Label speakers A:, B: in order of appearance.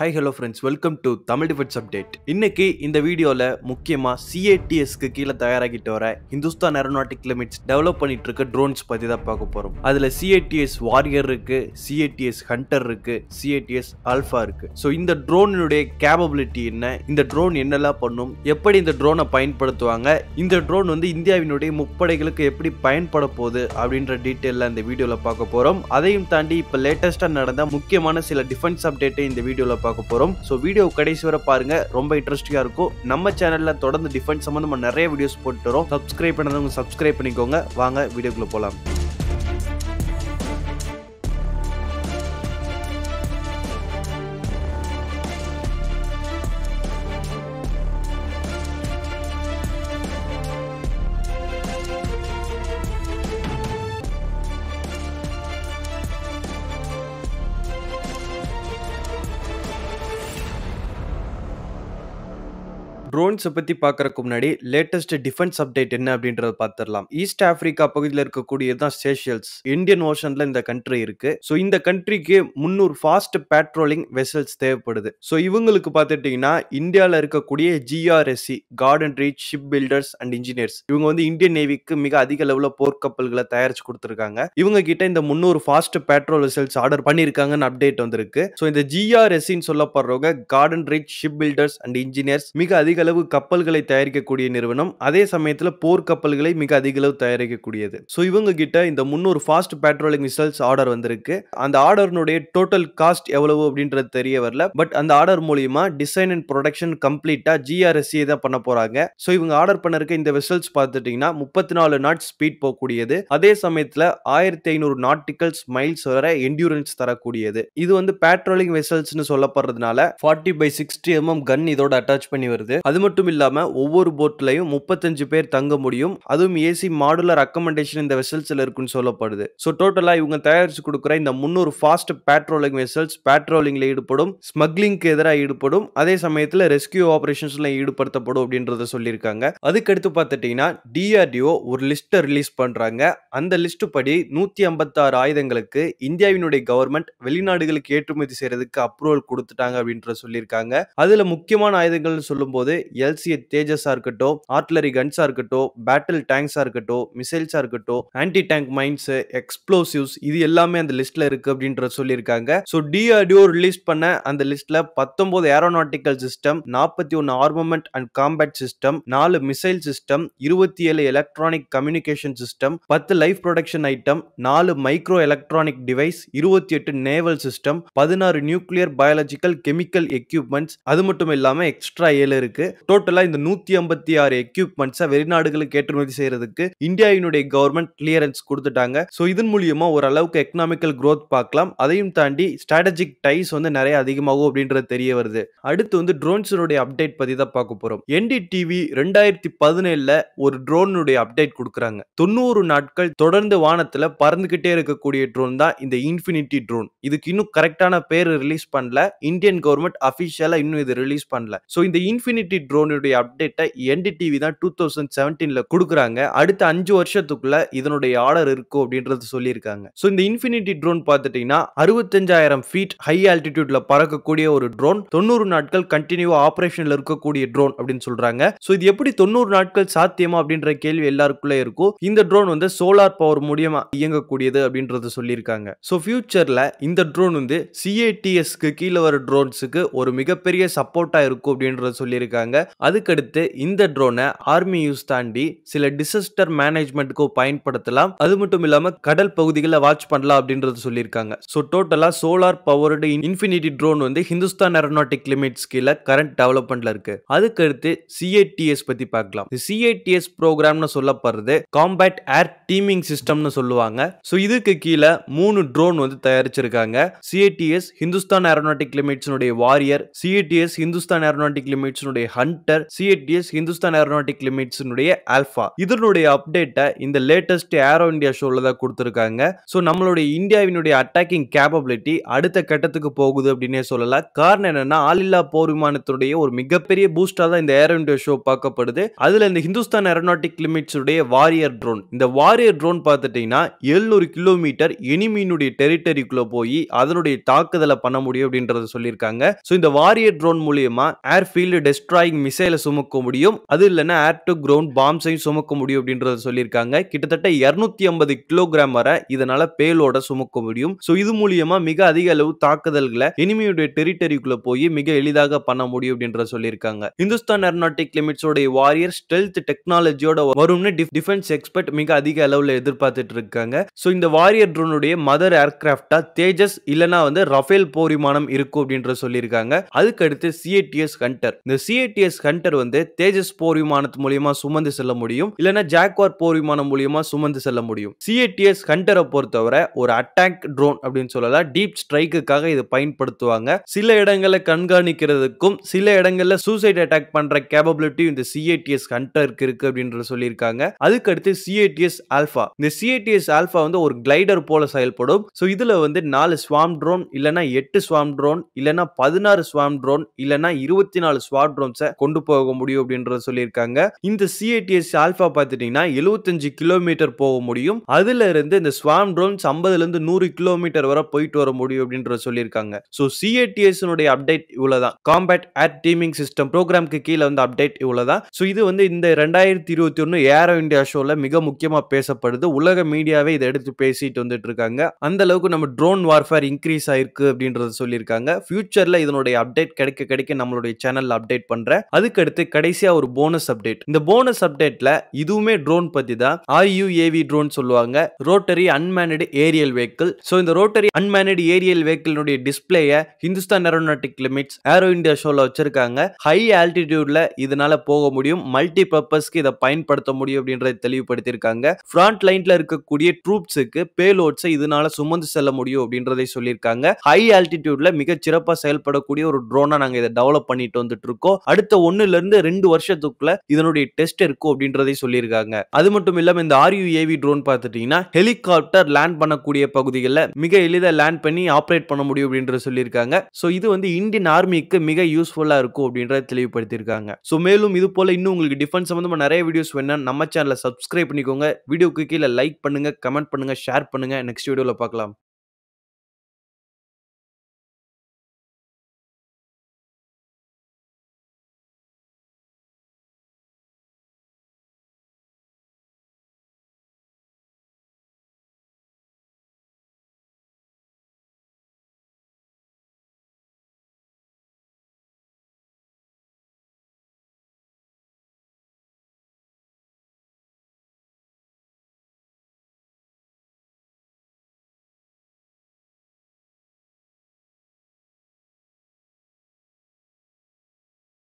A: high hello friends welcome to Tamil defence update இன்னைக்கு இந்த வீடியோவில் முக்கியமாக சிஏடிஎஸ்க்கு கீழே தயாராகிட்டு வர ஹிந்துஸ்தான் ஏரோநாட்டிக் லிமிட்ஸ் டெவலப் பண்ணிட்டு இருக்க ட்ரோன்ஸ் பற்றி தான் பார்க்க போகிறோம் அதில் சிஏடிஎஸ் வாரியர் இருக்கு சிஏடிஎஸ் ஹண்டர் இருக்கு சிஏடிஎஸ் ஆல்ஃபா இருக்கு ஸோ இந்த ட்ரோனுடைய கேபபிலிட்டி என்ன இந்த ட்ரோன் என்னெல்லாம் பண்ணும் எப்படி இந்த ட்ரோனை பயன்படுத்துவாங்க இந்த ட்ரோன் வந்து இந்தியாவினுடைய முப்படைகளுக்கு எப்படி பயன்பட போகுது அப்படின்ற டீட்டெயிலில் இந்த வீடியோவில் பார்க்க போகிறோம் அதையும் தாண்டி இப்போ லேட்டஸ்ட்டாக நடந்த முக்கியமான சில டிஃபென்ஸ் அப்டேட்டை இந்த வீடியோவில் பார்க்க போகிறோம் ஸோ வீடியோ கடைசி வர பாருங்க ரொம்ப இன்ட்ரெஸ்டிங்காக இருக்கும் நம்ம சேனலில் தொடர்ந்து டிஃபென்ஸ் சம்மந்தமாக நிறைய வீடியோஸ் போட்டு வரோம் சப்ஸ்கிரைப் பண்ணதவங்க சப்ஸ்கிரைப் பண்ணிக்கோங்க வாங்க வீடியோக்குள்ளே போகலாம் ட்ரோன்ஸை பற்றி பார்க்குறக்கு முன்னாடி லேட்டஸ்ட் டிஃபென்ஸ் அப்டேட் என்ன அப்படின்றத பார்த்துடலாம் ஈஸ்ட் ஆஃப்ரிக்கா பகுதியில் இருக்கக்கூடியது தான் சேஷியல்ஸ் இந்தியன் ஓஷனில் இந்த கண்ட்ரி இருக்கு ஸோ இந்த கண்ட்ரிக்கு முந்நூறு ஃபாஸ்ட் பேட்ரோலிங் வெசல்ஸ் தேவைப்படுது ஸோ இவங்களுக்கு பார்த்துட்டிங்கன்னா இந்தியாவில் இருக்கக்கூடிய GRSE Garden Reach Ship Builders and Engineers இவங்க வந்து இந்தியன் நேவிக்கு மிக அதிக லெவலில் போர்க்கப்பல்களை தயாரிச்சு கொடுத்துருக்காங்க இவங்க கிட்ட இந்த முந்நூறு ஃபாஸ்ட் பேட்ரோல் வெசல்ஸ் ஆர்டர் பண்ணியிருக்காங்கன்னு அப்டேட் வந்திருக்கு ஸோ இந்த ஜிஆர்எஸ்சின்னு சொல்லப்படுறவங்க Garden Reach Ship Builders and Engineers மிக அதிக அளவு கப்பல்களை தயாரிக்கக்கூடிய நிறுவனம் அதே சமயத்தில் போர் கப்பல்களை மிக அதிகளவு தயாரிக்கக்கூடியது ஸோ இவங்க கிட்ட இந்த முன்னூறு ஃபாஸ்ட் பேட்ரோலிங் மிசைல்ஸ் ஆர்டர் வந்திருக்கு அந்த ஆர்டர்னுடைய டோட்டல் காஸ்ட் எவ்வளவு அப்படின்றது தெரிய வரல பட் அந்த ஆர்டர் மூலியமா டிசைன் அண்ட் ப்ரொடக்ஷன் கம்ப்ளீட்டா ஜிஆர்எஸ்சி தான் பண்ண போறாங்க ஸோ இவங்க ஆர்டர் பண்ணிருக்க இந்த வெசல்ஸ் பார்த்துட்டீங்கன்னா முப்பத்தி நாலு நாட் ஸ்பீட் போகக்கூடியது அதே சமயத்தில் ஆயிரத்தி ஐநூறு நாட்டிகல்ஸ் மைல்ஸ் வர என்டியூரன்ஸ் தரக்கூடியது இது வந்து பேட்ரோலிங் வெசல்ஸ்னு சொல்லப்படுறதுனால forty by sixty MM gun இதோட அட்டாச் பண்ணி வருது அது மட்டும் இல்லாமல் ஒவ்வொரு போட்லையும் முப்பத்தஞ்சு பேர் தங்க முடியும் அதுவும் ஏசி மாடுலர் அக்கமெண்டேஷன் இந்த வெசல்ஸில் இருக்குன்னு சொல்லப்படுது ஸோ டோட்டலாக இவங்க தயாரித்து கொடுக்குற இந்த முந்நூறு ஃபாஸ்ட் பேட்ரோலிங் வெசல்ஸ் பேட்ரோலிங்கில் ஈடுபடும் ஸ்மக்லிங்க்கு எதிராக ஈடுபடும் அதே சமயத்தில் ரெஸ்கியூ ஆப்ரேஷன்ஸில் ஈடுபடுத்தப்படும் அப்படின்றத சொல்லியிருக்காங்க அதுக்கடுத்து பார்த்துட்டிங்கன்னா டிஆர்டிஓ ஒரு லிஸ்ட்டை ரிலீஸ் பண்ணுறாங்க அந்த லிஸ்ட் படி நூற்றி ஐம்பத்தாறு ஆயுதங்களுக்கு இந்தியாவினுடைய கவர்மெண்ட் வெளிநாடுகளுக்கு ஏற்றுமதி செய்கிறதுக்கு அப்ரூவல் கொடுத்துட்டாங்க அப்படின்ற சொல்லியிருக்காங்க அதில் முக்கியமான ஆயுதங்கள்னு சொல்லும்போது எல்சிஏ தேஜஸாக இருக்கட்டும் ஆர்ட்லரி கன்ஸாக இருக்கட்டும் பேட்டில் டேங்க்ஸாக இருக்கட்டும் மிசைல்ஸாக இருக்கட்டும் ஆன்டி டேங்க் மைன்ஸ் எக்ஸ்ப்ளோசிவ்ஸ் இது எல்லாமே அந்த லிஸ்ட்ல இருக்கு அப்படின்ற சொல்லியிருக்காங்க ஸோ டிஆர்டிஓ ரிலீஸ் பண்ண அந்த லிஸ்ட்ல பத்தொன்பது ஏரோநாட்டிக்கல் சிஸ்டம் நாற்பத்தி ஒன்று ஆர்மமெண்ட் அண்ட் காம்பேட் சிஸ்டம் நாலு மிசைல் சிஸ்டம் இருபத்தி ஏழு எலக்ட்ரானிக் கம்யூனிகேஷன் சிஸ்டம் பத்து லைஃப் ப்ரொடக்ஷன் ஐட்டம் நாலு மைக்ரோ எலக்ட்ரானிக் டிவைஸ் இருபத்தி எட்டு நேவல் சிஸ்டம் பதினாறு நியூக்ளியர் பயாலஜிக்கல் கெமிக்கல் எக்யூப்மெண்ட்ஸ் அது மட்டும் இல்லாமல் எக்ஸ்ட்ரா ஏழு இருக்கு டோட்டலாக இந்த நூற்றி ஐம்பத்தி ஆறு எக்யூப்மெண்ட்ஸை வெளிநாடுகளுக்கு ஏற்றுமதி செய்யறதுக்கு இந்தியாவினுடைய கவர்மெண்ட் கிளியரன்ஸ் கொடுத்துட்டாங்க ஸோ இதன் மூலியமாக ஓரளவுக்கு எக்கனாமிக்கல் க்ரோத் பார்க்கலாம் அதையும் தாண்டி ஸ்ட்ராட்டஜிக் டைஸ் வந்து நிறைய அதிகமாகும் அப்படின்றது தெரிய வருது அடுத்து வந்து ட்ரோன்ஸினுடைய அப்டேட் பற்றி தான் பார்க்க போகிறோம் என்டி டிவி ரெண்டாயிரத்தி பதினேழில் ஒரு ட்ரோனுடைய அப்டேட் கொடுக்குறாங்க தொண்ணூறு நாட்கள் தொடர்ந்து வானத்தில் பறந்துக்கிட்டே இருக்கக்கூடிய ட்ரோன் தான் இந்த இன்ஃபினிட்டி ட்ரோன் இதுக்கு இன்னும் கரெக்டான பேர் ரிலீஸ் பண்ணல இந்தியன் கவர்மெண்ட் அஃபிஷியலாக இன்னும் இது ரிலீஸ் பண்ணல ஸோ இந்த இன்ஃபினிட்டி ட்ரோனுடைய அப்டேட்டை என்டிடிவி தான் டூ தௌசண்ட் செவன்டீனில் கொடுக்குறாங்க அடுத்த அஞ்சு வருஷத்துக்குள்ள இதனுடைய ஆர்டர் இருக்கும் அப்படின்றது சொல்லியிருக்காங்க ஸோ இந்த இன்ஃபினிட்டி ட்ரோன் பார்த்துட்டிங்கன்னா அறுபத்தஞ்சாயிரம் ஃபீட் ஹை ஆல்டிடியூட்ல பறக்கக்கூடிய ஒரு ட்ரோன் தொண்ணூறு நாட்கள் கண்டினியூவா ஆப்ரேஷனில் இருக்கக்கூடிய ட்ரோன் அப்படின்னு சொல்றாங்க ஸோ இது எப்படி தொண்ணூறு நாட்கள் சாத்தியமா அப்படின்ற கேள்வி எல்லாருக்குள்ளே இருக்கும் இந்த ட்ரோன் வந்து சோலார் பவர் மூலியமா இயங்கக்கூடியது அப்படின்றது சொல்லியிருக்காங்க ஸோ ஃபியூச்சர்ல இந்த ட்ரோன் வந்து சிஏடிஎஸ்க்கு கீழே வர ட்ரோன்ஸுக்கு ஒரு மிகப்பெரிய சப்போர்ட்டா இருக்கும் அப்படின்றது சொல்லியிருக்காங்க பண்ணியிருக்காங்க அதுக்கடுத்து இந்த ட்ரோனை ஆர்மி யூஸ் தாண்டி சில டிசாஸ்டர் மேனேஜ்மெண்ட்டுக்கும் பயன்படுத்தலாம் அது மட்டும் இல்லாமல் கடல் பகுதிகளை வாட்ச் பண்ணலாம் அப்படின்றது சொல்லியிருக்காங்க ஸோ டோட்டலாக சோலார் பவர்டு இன்ஃபினிட்டி ட்ரோன் வந்து ஹிந்துஸ்தான் ஏரோனாட்டிக் லிமிட்ஸ் கீழே கரண்ட் டெவலப்மெண்ட்ல இருக்கு அதுக்கடுத்து சிஏடிஎஸ் பத்தி பார்க்கலாம் சிஏடிஎஸ் ப்ரோக்ராம்னு சொல்லப்படுறது காம்பேட் ஏர் டீமிங் சிஸ்டம்னு சொல்லுவாங்க ஸோ இதுக்கு கீழே மூணு ட்ரோன் வந்து தயாரிச்சிருக்காங்க CATS Hindustan aeronautic limits warrior CATS Hindustan aeronautic limits hunter CATS Hindustan aeronautic லிமிட்ஸ்னுடைய ஆல்பா இதனுடைய அப்டேட்டை இந்த லேட்டஸ்ட் ஏரோ இந்தியா ஷோல தான் கொடுத்துருக்காங்க ஸோ நம்மளுடைய இந்தியாவினுடைய அட்டாக்கிங் கேப்பபிலிட்டி அடுத்த கட்டத்துக்கு போகுது அப்படின்னே சொல்லலாம் காரணம் என்னன்னா ஆளில்லா போர் விமானத்துடைய ஒரு மிகப்பெரிய பூஸ்டா தான் இந்த ஏரோ இந்தியா ஷோ பார்க்கப்படுது அதுல இந்த ஹிந்துஸ்தான் ஏரோனாட்டிக் லிமிட்ஸ் உடைய வாரியர் ட்ரோன் இந்த வாரியர் ட்ரோன் பார்த்துட்டீங்கன்னா எழுநூறு கிலோமீட்டர் எனிமீனுடைய டெரிட்டரிக்குள்ள போய் அதனுடைய தாக்குதலை பண்ண முடியும் அப்படின்றத சொல்லியிருக்காங்க ஸோ இந்த வாரியர் ட்ரோன் மூலியமா ஏர்ஃபீல்டு டெஸ்ட்ரா டிஸ்ட்ராயிங் மிசைலை சுமக்க முடியும் அது இல்லைன்னா ஏர் டு கிரவுண்ட் பாம்ஸையும் சுமக்க முடியும் அப்படின்றத சொல்லியிருக்காங்க கிட்டத்தட்ட இரநூத்தி ஐம்பது கிலோகிராம் வரை இதனால பேலோட சுமக்க முடியும் ஸோ இது மூலியமா மிக அதிக அளவு தாக்குதல்களை இனிமையுடைய டெரிட்டரிக்குள்ள போய் மிக எளிதாக பண்ண முடியும் அப்படின்றத சொல்லியிருக்காங்க இந்துஸ்தான் ஏரோநாட்டிக் லிமிட்ஸோடைய வாரியர் ஸ்டெல்த் டெக்னாலஜியோட வரும்னு டிஃபென்ஸ் எக்ஸ்பர்ட் மிக அதிக அளவில் எதிர்பார்த்துட்டு இருக்காங்க ஸோ இந்த வாரியர் ட்ரோனுடைய மதர் ஏர்கிராஃப்டா தேஜஸ் இல்லைனா வந்து ரஃபேல் போர் விமானம் இருக்கும் அப்படின்ற சொல்லியிருக்காங்க அதுக்கடுத்து சிஏடிஎஸ் ஹண்டர் இந்த சிஏ ஏடிஎஸ் ஹண்டர் வந்து தேஜஸ் போர் விமானத்து மூலியமா சுமந்து செல்ல முடியும் இல்லைன்னா ஜாக்வார் போர் விமானம் மூலியமா சுமந்து செல்ல முடியும் சிஏடிஎஸ் ஹண்டரை பொறுத்தவரை ஒரு அட்டாக் ட்ரோன் அப்படின்னு சொல்லலாம் டீப் ஸ்ட்ரைக்குக்காக இது பயன்படுத்துவாங்க சில இடங்களை கண்காணிக்கிறதுக்கும் சில இடங்கள்ல சூசைட் அட்டாக் பண்ற கேபபிலிட்டி இந்த சிஏடிஎஸ் ஹண்டருக்கு இருக்கு அப்படின்ற சொல்லியிருக்காங்க அதுக்கடுத்து சிஏடிஎஸ் ஆல்பா இந்த சிஏடிஎஸ் ஆல்பா வந்து ஒரு கிளைடர் போல செயல்படும் ஸோ இதுல வந்து நாலு ஸ்வாம் ட்ரோன் இல்லைன்னா எட்டு ஸ்வாம் ட்ரோன் இல்லைன்னா பதினாறு ஸ்வாம் ட்ரோன் இல்லைன்னா இருபத்தி நாலு ஸ்வாட் ட்ரோன் கிராம்ஸை கொண்டு போக முடியும் அப்படின்றத சொல்லியிருக்காங்க இந்த சிஏடிஎஸ் ஆல்ஃபா பார்த்துட்டீங்கன்னா எழுபத்தஞ்சு கிலோமீட்டர் போக முடியும் அதுல இருந்து இந்த ஸ்வாம் ட்ரோன்ஸ் ஐம்பதுல இருந்து நூறு கிலோமீட்டர் வரை போயிட்டு வர முடியும் அப்படின்றத சொல்லியிருக்காங்க ஸோ சிஏடிஎஸ் அப்டேட் இவ்வளவுதான் காம்பேட் ஏர் டீமிங் சிஸ்டம் ப்ரோக்ராம்க்கு கீழே வந்து அப்டேட் இவ்வளவுதான் ஸோ இது வந்து இந்த ரெண்டாயிரத்தி இருபத்தி ஒன்று ஏரோ இந்தியா ஷோவில் மிக முக்கியமாக பேசப்படுது உலக மீடியாவே இதை எடுத்து பேசிட்டு வந்துட்டு இருக்காங்க அந்த அளவுக்கு நம்ம ட்ரோன் வார்ஃபேர் இன்க்ரீஸ் ஆயிருக்கு அப்படின்றத சொல்லியிருக்காங்க ஃபியூச்சரில் இதனுடைய அப்டேட் கிடைக்க கிடைக்க நம்மளுடைய சேனல் அப்டேட் பண்ணுறேன் பண்றேன் அதுக்கடுத்து கடைசியா ஒரு போனஸ் அப்டேட் இந்த போனஸ் அப்டேட்ல இதுவுமே ட்ரோன் பத்தி தான் ஆர்யூஏவி ட்ரோன் சொல்லுவாங்க rotary unmanned aerial vehicle so இந்த ரோட்டரி அன்மேனடு ஏரியல் வெஹிக்கிளுடைய டிஸ்பிளேயை Hindustan aeronautic limits Aero India ஷோவில் வச்சிருக்காங்க ஹை ஆல்டிடியூட்ல இதனால போக முடியும் மல்டி பர்பஸ்க்கு இதை பயன்படுத்த முடியும் அப்படின்றத தெளிவுபடுத்தியிருக்காங்க ஃப்ரண்ட் லைன்ல இருக்கக்கூடிய ட்ரூப்ஸுக்கு பேலோட்ஸை இதனால சுமந்து செல்ல முடியும் அப்படின்றதை சொல்லியிருக்காங்க ஹை ஆல்டிடியூட்ல மிக சிறப்பாக செயல்படக்கூடிய ஒரு ட்ரோனா நாங்கள் இதை டெவலப் பண்ணிட்டு வந்துட்டு இருக்கோம் அடுத்த ஒன்னுல இருந்து ரெண்டு வருஷத்துக்குள்ள இதனுடைய டெஸ்ட் இருக்கும் அப்படின்றதை சொல்லியிருக்காங்க அது மட்டும் இல்லாம இந்த ஆர்யூஏவி ட்ரோன் பார்த்துட்டீங்கன்னா ஹெலிகாப்டர் லேண்ட் பண்ணக்கூடிய பகுதிகளில் மிக எளிதாக லேண்ட் பண்ணி ஆப்ரேட் பண்ண முடியும் அப்படின்றத சொல்லியிருக்காங்க ஸோ இது வந்து இந்தியன் ஆர்மிக்கு மிக யூஸ்ஃபுல்லாக இருக்கும் அப்படின்றத தெளிவுபடுத்தியிருக்காங்க ஸோ மேலும் இது போல இன்னும் உங்களுக்கு டிஃபென்ஸ் சம்மந்தமாக நிறைய வீடியோஸ் வேணும் நம்ம சேனலை சப்ஸ்கிரைப் பண்ணிக்கோங்க வீடியோக்கு கீழே லைக் பண்ணுங்க கமெண்ட் பண்ணுங்க ஷேர் பண்ணுங்க நெக்ஸ்ட் வீடியோவில் பார்க்கலாம்